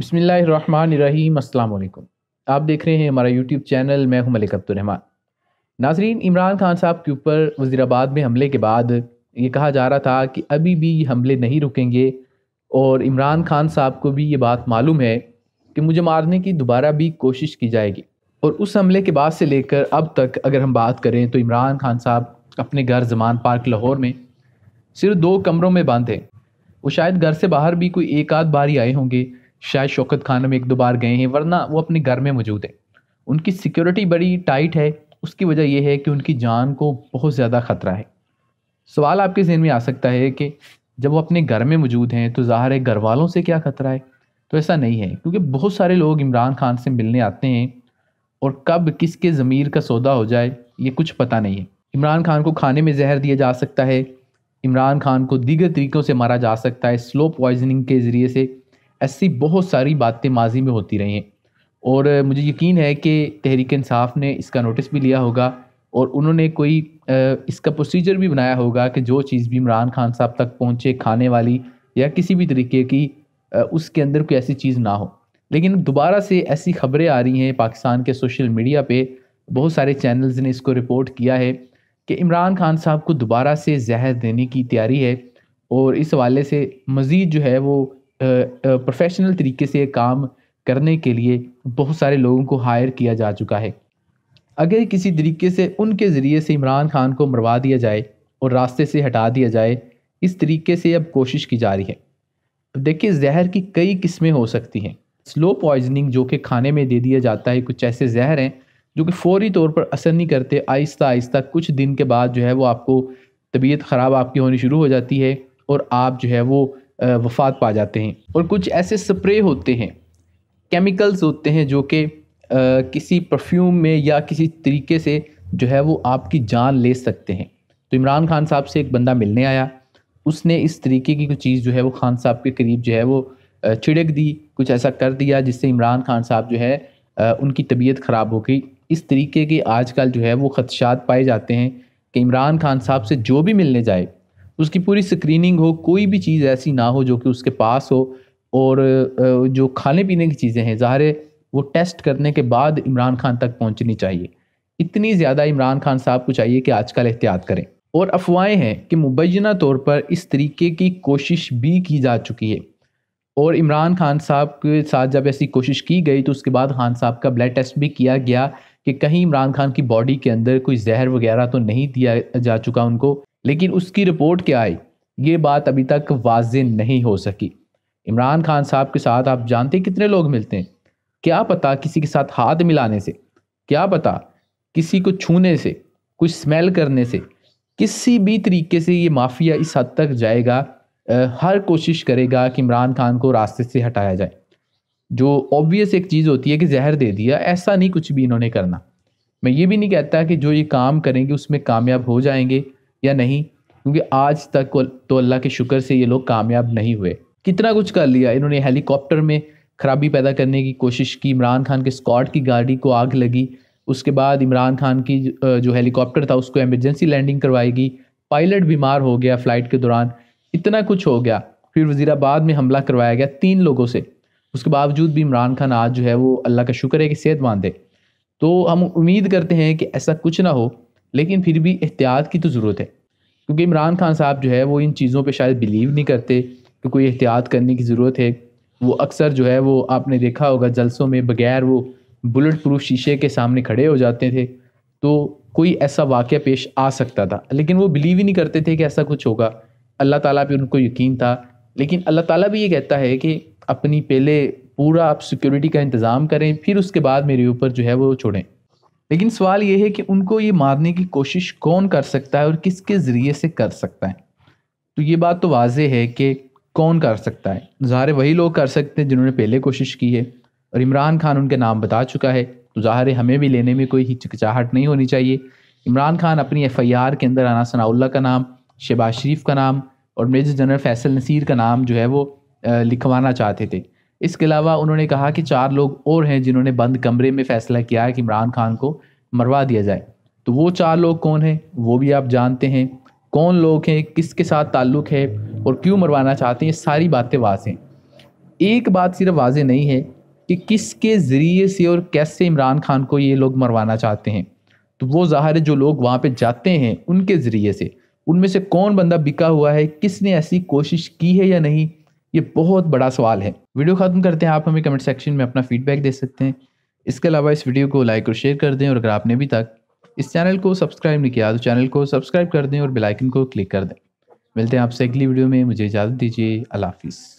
बसमीम् अल्लाम आप देख रहे हैं हमारा यूट्यूब चैनल मैं हूं मलिक अब्दुलरहमान नाजरीन इमरान खान साहब के ऊपर वजीराबाद में हमले के बाद ये कहा जा रहा था कि अभी भी ये हमले नहीं रुकेंगे और इमरान खान साहब को भी ये बात मालूम है कि मुझे मारने की दोबारा भी कोशिश की जाएगी और उस हमले के बाद से लेकर अब तक अगर हम बात करें तो इमरान खान साहब अपने घर जमान पार्क लाहौर में सिर्फ दो कमरों में बंद हैं वो शायद घर से बाहर भी कोई एक आध बार ही आए होंगे शायद शौकत खान में एक दो बार गए हैं वरना वो अपने घर में मौजूद है उनकी सिक्योरिटी बड़ी टाइट है उसकी वजह यह है कि उनकी जान को बहुत ज़्यादा ख़तरा है सवाल आपके जहन में आ सकता है कि जब वो अपने घर में मौजूद हैं तो ज़ाहिर है घर वालों से क्या ख़तरा है तो ऐसा नहीं है क्योंकि बहुत सारे लोग इमरान खान से मिलने आते हैं और कब किसके ज़मीर का सौदा हो जाए ये कुछ पता नहीं है इमरान खान को खाने में जहर दिया जा सकता है इमरान खान को दीगर तरीक़ों से मारा जा सकता है स्लो पॉइजनिंग के ज़रिए से ऐसी बहुत सारी बातें माजी में होती रही हैं और मुझे यकीन है कि तहरीक इंसाफ ने इसका नोटिस भी लिया होगा और उन्होंने कोई इसका प्रोसीजर भी बनाया होगा कि जो चीज़ भी इमरान खान साहब तक पहुँचे खाने वाली या किसी भी तरीके की उसके अंदर कोई ऐसी चीज़ ना हो लेकिन दोबारा से ऐसी खबरें आ रही हैं पाकिस्तान के सोशल मीडिया पे बहुत सारे चैनल्स ने इसको रिपोर्ट किया है कि इमरान खान साहब को दोबारा से जहर देने की तैयारी है और इस हवाले से मज़ीद जो है वो प्रोफेशनल तरीके से काम करने के लिए बहुत सारे लोगों को हायर किया जा चुका है अगर किसी तरीके से उनके ज़रिए से इमरान खान को मरवा दिया जाए और रास्ते से हटा दिया जाए इस तरीके से अब कोशिश की जा रही है देखिए जहर की कई किस्में हो सकती हैं स्लो पॉइजनिंग जो कि खाने में दे दिया जाता है कुछ ऐसे जहर हैं जो कि फौरी तौर पर असर नहीं करते आहिस्ता आहिस्ता कुछ दिन के बाद जो है वो आपको तबीयत ख़राब आपकी होनी शुरू हो जाती है और आप जो है वो वफात पा जाते हैं और कुछ ऐसे स्प्रे होते हैं केमिकल्स होते हैं जो कि किसी परफ्यूम में या किसी तरीके से जो है वो आपकी जान ले सकते हैं तो इमरान खान साहब से एक बंदा मिलने आया उसने इस तरीके की कुछ चीज़ जो है वो खान साहब के करीब जो है वो छिड़क दी कुछ ऐसा कर दिया जिससे इमरान खान साहब जो है उनकी तबीयत ख़राब हो गई इस तरीके के आजकल जो है वो खदशात पाए जाते हैं कि इमरान खान साहब से जो भी मिलने जाए उसकी पूरी स्क्रीनिंग हो कोई भी चीज़ ऐसी ना हो जो कि उसके पास हो और जो खाने पीने की चीज़ें हैं ज़ाहिर वो टेस्ट करने के बाद इमरान खान तक पहुंचनी चाहिए इतनी ज़्यादा इमरान खान साहब को चाहिए कि आजकल एहतियात करें और अफवाहें हैं कि मुबैना तौर पर इस तरीके की कोशिश भी की जा चुकी है और इमरान खान साहब के साथ जब ऐसी कोशिश की गई तो उसके बाद खान साहब का ब्लड टेस्ट भी किया गया कि कहीं इमरान खान की बॉडी के अंदर कोई जहर वगैरह तो नहीं दिया जा चुका उनको लेकिन उसकी रिपोर्ट क्या आई ये बात अभी तक वाज नहीं हो सकी इमरान खान साहब के साथ आप जानते कितने लोग मिलते हैं क्या पता किसी के साथ हाथ मिलाने से क्या पता किसी को छूने से कुछ स्मेल करने से किसी भी तरीके से ये माफिया इस हद तक जाएगा हर कोशिश करेगा कि इमरान खान को रास्ते से हटाया जाए जो ऑब्वियस एक चीज़ होती है कि जहर दे दिया ऐसा नहीं कुछ भी इन्होंने करना मैं ये भी नहीं कहता कि जो ये काम करेंगे उसमें कामयाब हो जाएंगे या नहीं क्योंकि आज तक तो अल्लाह के शुक्र से ये लोग कामयाब नहीं हुए कितना कुछ कर लिया इन्होंने हेलीकॉप्टर में खराबी पैदा करने की कोशिश की इमरान खान के स्कॉट की गाड़ी को आग लगी उसके बाद इमरान खान की जो हेलीकॉप्टर था उसको एमरजेंसी लैंडिंग करवाएगी पायलट बीमार हो गया फ़्लाइट के दौरान इतना कुछ हो गया फिर वजीराबाद में हमला करवाया गया तीन लोगों से उसके बावजूद भी इमरान खान आज जो है वो अल्लाह का शुक्र है कि सेहतमंद है तो हम उम्मीद करते हैं कि ऐसा कुछ ना हो लेकिन फिर भी एहतियात की तो ज़रूरत है क्योंकि इमरान खान साहब जो है वो इन चीज़ों पर शायद बिलीव नहीं करते कि कोई एहतियात करने की ज़रूरत है वो अक्सर जो है वो आपने देखा होगा जलसों में बगैर वो बुलेट प्रूफ शीशे के सामने खड़े हो जाते थे तो कोई ऐसा वाक़ पेश आ सकता था लेकिन वो बिलीव ही नहीं करते थे कि ऐसा कुछ होगा अल्लाह ताला पे उनको यकीन था लेकिन अल्लाह ताला भी ये कहता है कि अपनी पहले पूरा आप सिक्योरिटी का इंतज़ाम करें फिर उसके बाद मेरे ऊपर जो है वो छोड़ें लेकिन सवाल ये है कि उनको ये मारने की कोशिश कौन कर सकता है और किसके ज़रिए से कर सकता है तो ये बात तो वाजह है कि कौन कर सकता है ज़ाहिर वही लोग कर सकते हैं जिन्होंने पहले कोशिश की है और इमरान खान उनके नाम बता चुका है तो ज़ाहिर हमें भी लेने में कोई हिचकिचाहट नहीं होनी चाहिए इमरान खान अपनी एफ़ आई आर के अंदर आना सनाउल्ला का नाम शहबाज शरीफ का नाम और मेजर जनरल फैसल नसीर का नाम जो है वो लिखवाना चाहते थे इसके अलावा उन्होंने कहा कि चार लोग और हैं जिन्होंने बंद कमरे में फैसला किया है कि इमरान खान को मरवा दिया जाए तो वो चार लोग कौन हैं वो भी आप जानते हैं कौन लोग हैं किसके साथ ताल्लुक़ है और क्यों मरवाना चाहते हैं ये सारी बातें वाज हैं एक बात सिर्फ वाज नहीं है कि किसके ज़रिए से और कैसे इमरान खान को ये लोग मरवाना चाहते हैं तो वो ज़ाहिर है जो लोग वहाँ पे जाते हैं उनके ज़रिए से उनमें से कौन बंदा बिका हुआ है किसने ऐसी कोशिश की है या नहीं ये बहुत बड़ा सवाल है वीडियो ख़त्म करते हैं आप हमें कमेंट सेक्शन में अपना फीडबैक दे सकते हैं इसके अलावा इस वीडियो को लाइक और शेयर कर दें और अगर आपने अभी तक इस चैनल को सब्सक्राइब नहीं किया तो चैनल को सब्सक्राइब कर दें और बेलाइकन को क्लिक कर दें मिलते हैं आपसे अगली वीडियो में मुझे इजाज़त दीजिए अल्लाह हाफिज़